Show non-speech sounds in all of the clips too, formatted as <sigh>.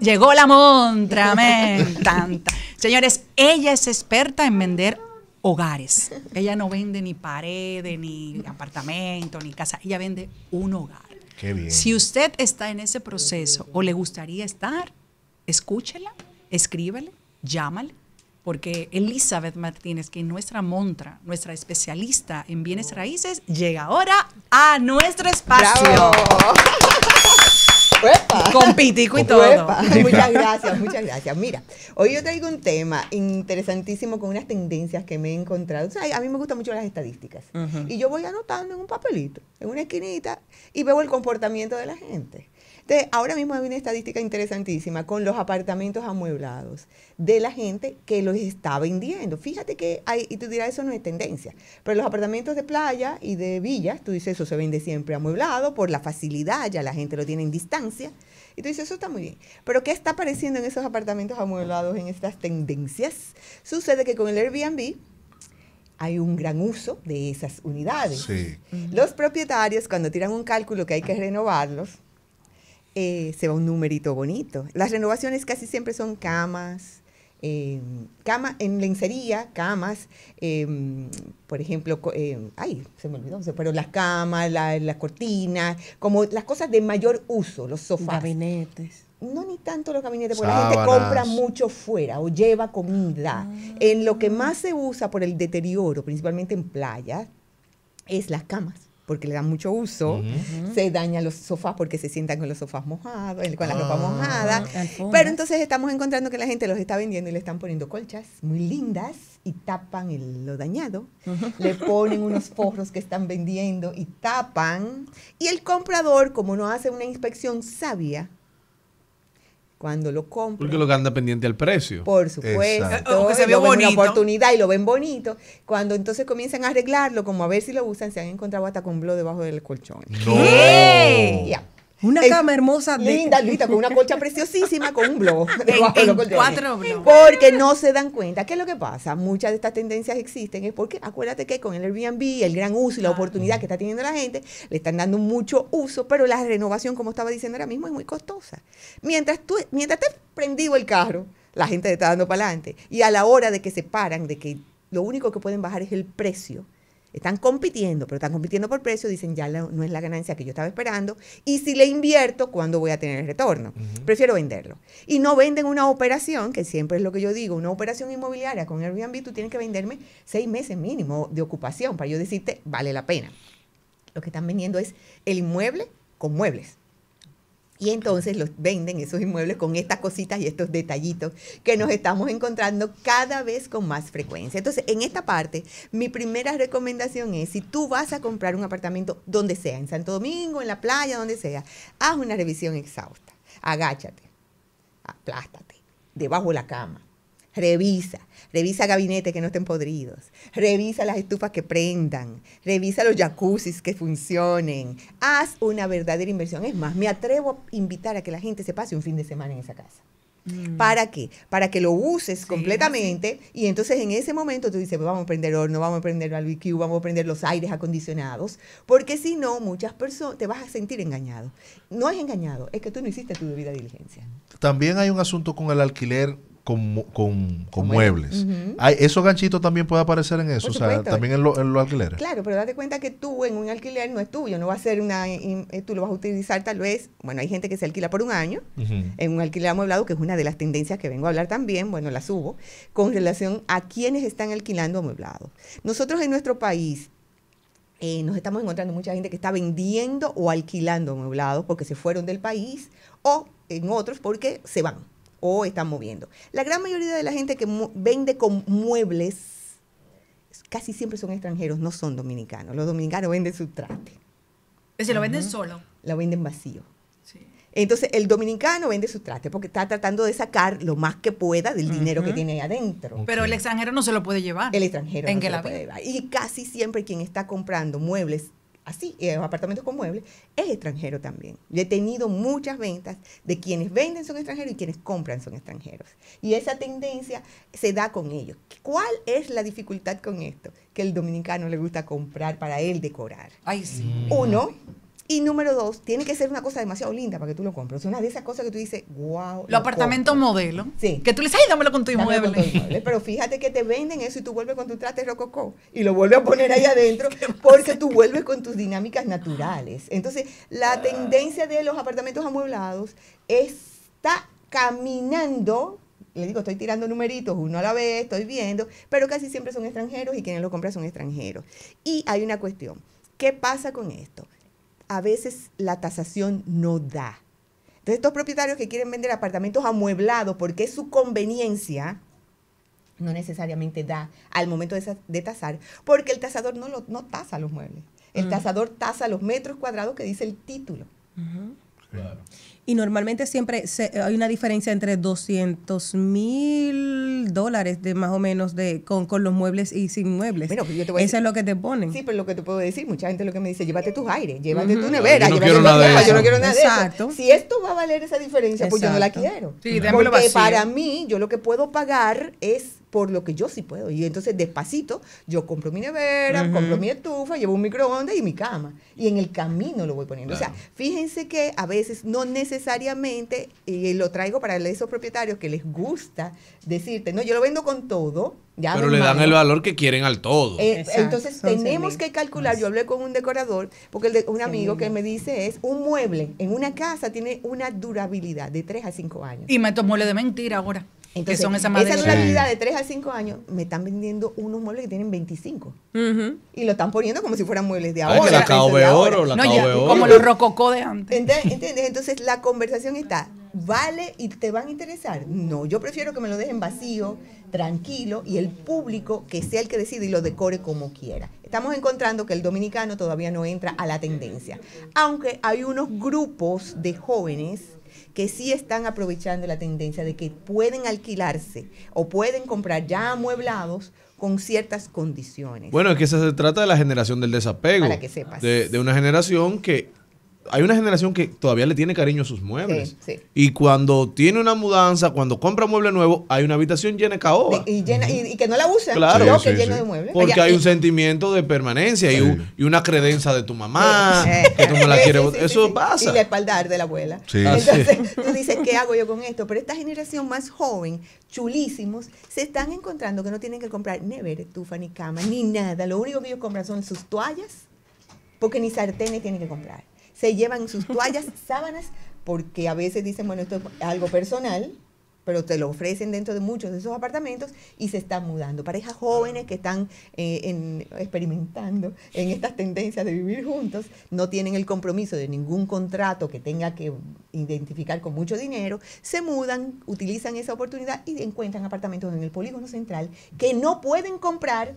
llegó la montra, amén. Señores, ella es experta en vender hogares. Ella no vende ni paredes, ni apartamento, ni casa. Ella vende un hogar. Qué bien. Si usted está en ese proceso o le gustaría estar, escúchela, escríbele, llámale, porque Elizabeth Martínez, que es nuestra montra, nuestra especialista en bienes raíces, llega ahora a nuestro espacio. <laughs> Con pitico y todo. <laughs> Muchas gracias, muchas gracias. Mira, hoy yo traigo un tema interesantísimo con unas tendencias que me he encontrado. O sea, a mí me gustan mucho las estadísticas. Y yo voy anotando en un papelito, en una esquinita, y veo el comportamiento de la gente. Este, ahora mismo hay una estadística interesantísima con los apartamentos amueblados de la gente que los está vendiendo. Fíjate que hay, y tú dirás, eso no es tendencia, pero los apartamentos de playa y de villas, tú dices, eso se vende siempre amueblado por la facilidad, ya la gente lo tiene en distancia. Y tú dices, eso está muy bien. Pero ¿qué está apareciendo en esos apartamentos amueblados, en estas tendencias? Sucede que con el Airbnb, hay un gran uso de esas unidades. Los propietarios, cuando tiran un cálculo que hay que renovarlos, eh, se va un numerito bonito. Las renovaciones casi siempre son camas, eh, camas en lencería, camas, em, por ejemplo, em, ay, se me olvidó, pero las camas, la, las cortinas, como las cosas de mayor uso, los sofás. Gabinetes. No ni tanto los gabinetes, porque la gente compra mucho fuera o lleva comida. Ah. En lo que más se usa por el deterioro, principalmente en playas, es las camas porque le dan mucho uso, se dañan los sofás porque se sientan con los sofás mojados, con la ropa ah, mojada. Pero entonces estamos encontrando que la gente los está vendiendo y le están poniendo colchas muy lindas y tapan el, lo dañado, le ponen unos forros que están vendiendo y tapan. Y el comprador, como no hace una inspección sabia, cuando lo compran. Porque lo que anda pendiente al precio. Por supuesto. Se vio una oportunidad y lo ven bonito. Cuando entonces comienzan a arreglarlo, como a ver si lo usan, se han encontrado hasta con blog debajo del colchón. No. ¡Ya! Una eh, cama hermosa. Linda, linda, con una colcha preciosísima, con un blog. <laughs> cuatro blogs. Porque no se dan cuenta. ¿Qué es lo que pasa? Muchas de estas tendencias existen. Es porque acuérdate que con el Airbnb, el gran uso y la oportunidad que está teniendo la gente, le están dando mucho uso, pero la renovación, como estaba diciendo ahora mismo, es muy costosa. Mientras tú, mientras te prendido el carro, la gente te está dando para adelante. Y a la hora de que se paran, de que lo único que pueden bajar es el precio están compitiendo, pero están compitiendo por precio, dicen ya no es la ganancia que yo estaba esperando. Y si le invierto, ¿cuándo voy a tener el retorno? Prefiero venderlo. Y no venden una operación, que siempre es lo que yo digo, una operación inmobiliaria con Airbnb, tú tienes que venderme seis meses mínimo de ocupación para yo decirte, vale la pena. Lo que están vendiendo es el inmueble con muebles. Y entonces los venden esos inmuebles con estas cositas y estos detallitos que nos estamos encontrando cada vez con más frecuencia. Entonces, en esta parte, mi primera recomendación es, si tú vas a comprar un apartamento donde sea, en Santo Domingo, en la playa, donde sea, haz una revisión exhausta. Agáchate, aplástate, debajo de la cama, revisa. Revisa gabinetes que no estén podridos. Revisa las estufas que prendan. Revisa los jacuzzis que funcionen. Haz una verdadera inversión. Es más, me atrevo a invitar a que la gente se pase un fin de semana en esa casa. Mm. ¿Para qué? Para que lo uses completamente y entonces en ese momento tú dices, vamos a prender horno, vamos a prender barbecue, vamos a prender los aires acondicionados, porque si no, muchas personas te vas a sentir engañado. No es engañado, es que tú no hiciste tu debida diligencia. También hay un asunto con el alquiler con, con, con muebles. esos ganchitos también puede aparecer en eso, o sea, también en, los alquileres. Claro, pero date cuenta que tú en un alquiler no es tuyo, no va a ser una, eh, tú lo vas a utilizar tal vez, bueno, hay gente que se alquila por un año, en un alquiler amueblado, que es una de las tendencias que vengo a hablar también, bueno, la subo, con relación a quienes están alquilando amueblados. Nosotros en nuestro país, eh, nos estamos encontrando mucha gente que está vendiendo o alquilando amueblados porque se fueron del país o en otros porque se van o están moviendo. La gran mayoría de la gente que vende con muebles casi siempre son extranjeros, no son dominicanos. Los dominicanos venden su traste. Es lo venden solo. Lo venden vacío. Entonces, el dominicano vende su traste porque está tratando de sacar lo más que pueda del dinero que tiene ahí adentro. Pero el extranjero no se lo puede llevar. El extranjero no se lo puede Y casi siempre quien está comprando muebles así, en eh, apartamentos con muebles, es extranjero también. Yo he tenido muchas ventas de quienes venden son extranjeros y quienes compran son extranjeros. Y esa tendencia se da con ellos. ¿Cuál es la dificultad con esto? Que el dominicano le gusta comprar para él decorar. ahí sí. Uno, y número dos, tiene que ser una cosa demasiado linda para que tú lo compres. Es una de esas cosas que tú dices, wow. Los apartamentos apartamento modelo. Sí. Que tú le dices, ay, dámelo con tu inmueble. Pero fíjate que te venden eso y tú vuelves con tu traste rococó y lo vuelves a poner ahí adentro <laughs> porque tú vuelves con tus dinámicas naturales. Entonces, la ah. tendencia de los apartamentos amueblados está caminando le digo, estoy tirando numeritos uno a la vez, estoy viendo, pero casi siempre son extranjeros y quienes lo compran son extranjeros. Y hay una cuestión, ¿qué pasa con esto? a veces la tasación no da. Entonces, estos propietarios que quieren vender apartamentos amueblados porque es su conveniencia, no necesariamente da al momento de, tasar, porque el tasador no, lo, no tasa los muebles. El mm. tasador tasa los metros cuadrados que dice el título. Y normalmente siempre hay una diferencia entre 200 mil dólares de más o menos de con, con los muebles y sin muebles. Eso es lo que te ponen. Sí, pero lo que te puedo decir, mucha gente lo que me dice, llévate tus aires, llévate tu nevera, no llévate tu nevera, yo no quiero nada Si esto va a valer esa diferencia, pues yo no la quiero. Sí, Porque para mí, yo lo que puedo pagar es por lo que yo sí puedo. Y entonces, despacito, yo compro mi nevera, compro mi estufa, llevo un microondas y mi cama. Y en el camino lo voy poniendo. O sea, fíjense que a veces no necesariamente, eh, lo traigo para esos propietarios que les gusta decirte, no, yo lo vendo con todo, ya pero le dan el valor que quieren al todo. Eh, entonces tenemos que calcular, yo hablé con un decorador, porque un amigo que me dice es, un mueble en una casa tiene una durabilidad de 3 a 5 años. Y me tomó le de mentira ahora. Entonces, son esa madera. una durabilidad de 3 a 5 años, me están vendiendo unos muebles que tienen 25. Y lo están poniendo como si fueran muebles de ah, ahora. la oro, la no, Como los rococó de antes. ¿Entiendes? Entonces, la conversación está, ¿vale y te van a interesar? No, yo prefiero que me lo dejen vacío, tranquilo, y el público que sea el que decida y lo decore como quiera. Estamos encontrando que el dominicano todavía no entra a la tendencia. Aunque hay unos grupos de jóvenes que sí están aprovechando la tendencia de que pueden alquilarse o pueden comprar ya amueblados con ciertas condiciones. Bueno, es que se trata de la generación del desapego. que sepas. De, de una generación que hay una generación que todavía le tiene cariño a sus muebles. Y cuando tiene una mudanza, cuando compra mueble nuevo, hay una habitación llena de caoba. Y, y, que no la usa. Claro. llena de muebles. Porque hay un sentimiento de permanencia y, una credencia de tu mamá, <laughs> que tú no la quieres. eso pasa. Y la espalda de la abuela. Ah, Entonces tú dices, ¿qué hago yo con esto? Pero esta generación más joven, chulísimos, se están encontrando que no tienen que comprar never, estufa, ni cama, ni nada. Lo único que ellos compran son sus toallas, porque ni sartenes tienen que comprar se llevan sus toallas, <laughs> sábanas, porque a veces dicen, bueno, esto es algo personal, pero te lo ofrecen dentro de muchos de esos apartamentos y se están mudando. Parejas jóvenes que están eh, experimentando en estas tendencias de vivir juntos, no tienen el compromiso de ningún contrato que tenga que identificar con mucho dinero, se mudan, utilizan esa oportunidad y encuentran apartamentos en el polígono central que no pueden comprar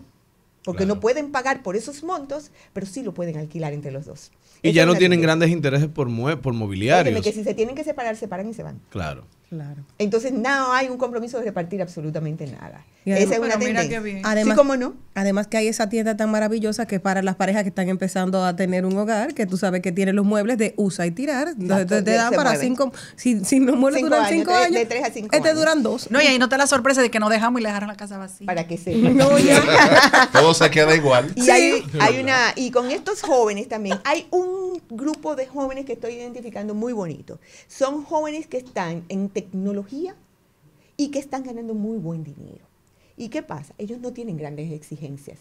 porque no pueden pagar por esos montos, pero sí lo pueden alquilar entre los dos. Y ya no tienen grandes intereses por, por mobiliarios. que si se tienen que separar, se paran y se van. Claro. Claro. Entonces no hay un compromiso de repartir absolutamente nada. además, esa es una tendencia. Además, ¿cómo no? Además que hay esa tienda tan maravillosa que para las parejas que están empezando a tener un hogar, que tú sabes que tienen los muebles de usa y tirar, entonces te, dan para cinco, si, no los duran cinco años, este duran dos. No, y ahí no te la sorpresa de que nos dejamos y le dejaron la casa vacía. Para que se <laughs> No, Todo se queda igual. Y hay una, y con estos jóvenes también, hay un grupo de jóvenes que estoy identificando muy bonito. Son jóvenes que están en tecnología y que están ganando muy buen dinero. ¿Y qué pasa? Ellos no tienen grandes exigencias.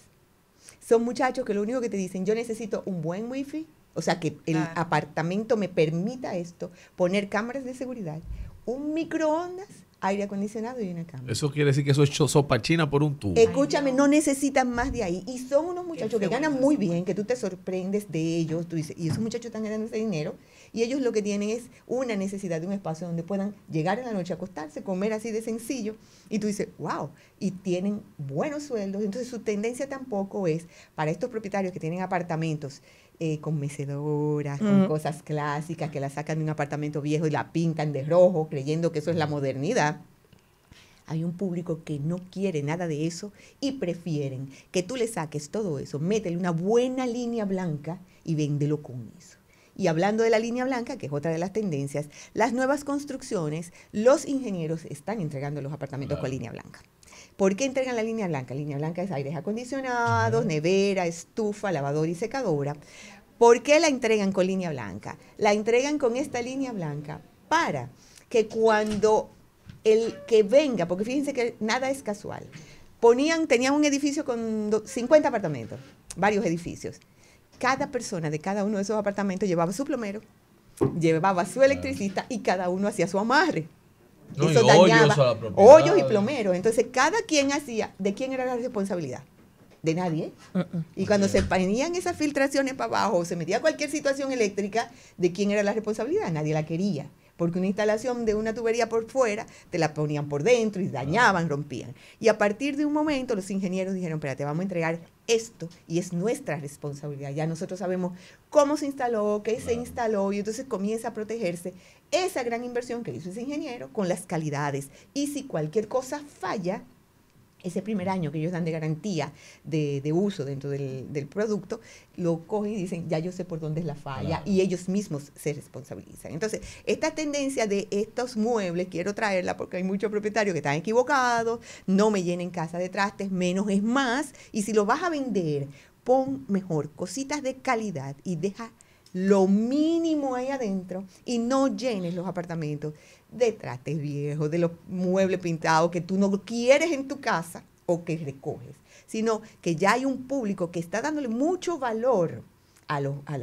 Son muchachos que lo único que te dicen, yo necesito un buen wifi, o sea, que el apartamento me permita esto, poner cámaras de seguridad, un microondas aire acondicionado y una cama. Eso quiere decir que eso es sopa china por un tubo. Escúchame, no necesitan más de ahí. Y son unos muchachos que ganan muy bien, que tú te sorprendes de ellos. Tú dices, y esos muchachos están ganando ese dinero y ellos lo que tienen es una necesidad de un espacio donde puedan llegar en la noche, a acostarse, comer así de sencillo. Y tú dices, wow, y tienen buenos sueldos. Entonces su tendencia tampoco es para estos propietarios que tienen apartamentos eh, con mecedoras, con mm. cosas clásicas, que la sacan de un apartamento viejo y la pintan de rojo, creyendo que eso es la modernidad. Hay un público que no quiere nada de eso y prefieren que tú le saques todo eso, métele una buena línea blanca y véndelo con eso. Y hablando de la línea blanca, que es otra de las tendencias, las nuevas construcciones, los ingenieros están entregando los apartamentos con línea blanca. ¿Por qué entregan la línea blanca? Línea blanca es aires acondicionados, nevera, estufa, lavador y secadora. ¿Por qué la entregan con línea blanca? La entregan con esta línea blanca para que cuando el que venga, porque fíjense que nada es casual, ponían, tenían un edificio con 50 apartamentos, varios edificios cada persona de cada uno de esos apartamentos llevaba su plomero, llevaba su electricista y cada uno hacía su amarre. Eso dañaba hoyos, y plomeros. Entonces, cada quien hacía, ¿de quién era la responsabilidad? De nadie. Y cuando se ponían esas filtraciones para abajo o se metía cualquier situación eléctrica, ¿de quién era la responsabilidad? Nadie la quería porque una instalación de una tubería por fuera te la ponían por dentro y dañaban, rompían. Y a partir de un momento los ingenieros dijeron, espérate, vamos a entregar esto y es nuestra responsabilidad. Ya nosotros sabemos cómo se instaló, qué se instaló y entonces comienza a protegerse esa gran inversión que hizo ese ingeniero con las calidades. Y si cualquier cosa falla, ese primer año que ellos dan de garantía de, uso dentro del, producto, lo cogen y dicen, ya yo sé por dónde es la falla, y ellos mismos se responsabilizan. Entonces, esta tendencia de estos muebles, quiero traerla porque hay muchos propietarios que están equivocados, no me llenen casa de trastes, menos es más, y si lo vas a vender, pon mejor cositas de calidad y deja lo mínimo ahí adentro y no llenes los apartamentos de trastes viejos, de los muebles pintados que tú no quieres en tu casa o que recoges, sino que ya hay un público que está dándole mucho valor a,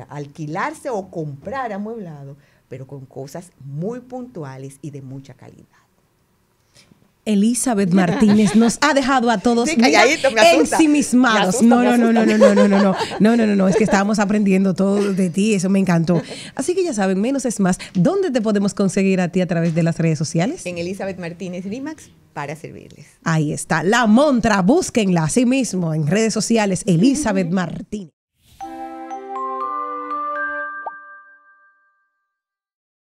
alquilarse o comprar amueblado, pero con cosas muy puntuales y de mucha calidad. Elizabeth <laughs> Martínez nos ha dejado a todos ensimismados. no, no, no, no, no, no, no, no, no, no, no, no, no, es que estábamos aprendiendo todo de ti, eso me encantó. Así que ya saben, menos es más. ¿Dónde te podemos conseguir a ti a través de las redes sociales? En Elizabeth Martínez Rimax para servirles. Ahí está, La Montra, búsquenla así mismo en redes sociales, Elizabeth Martínez.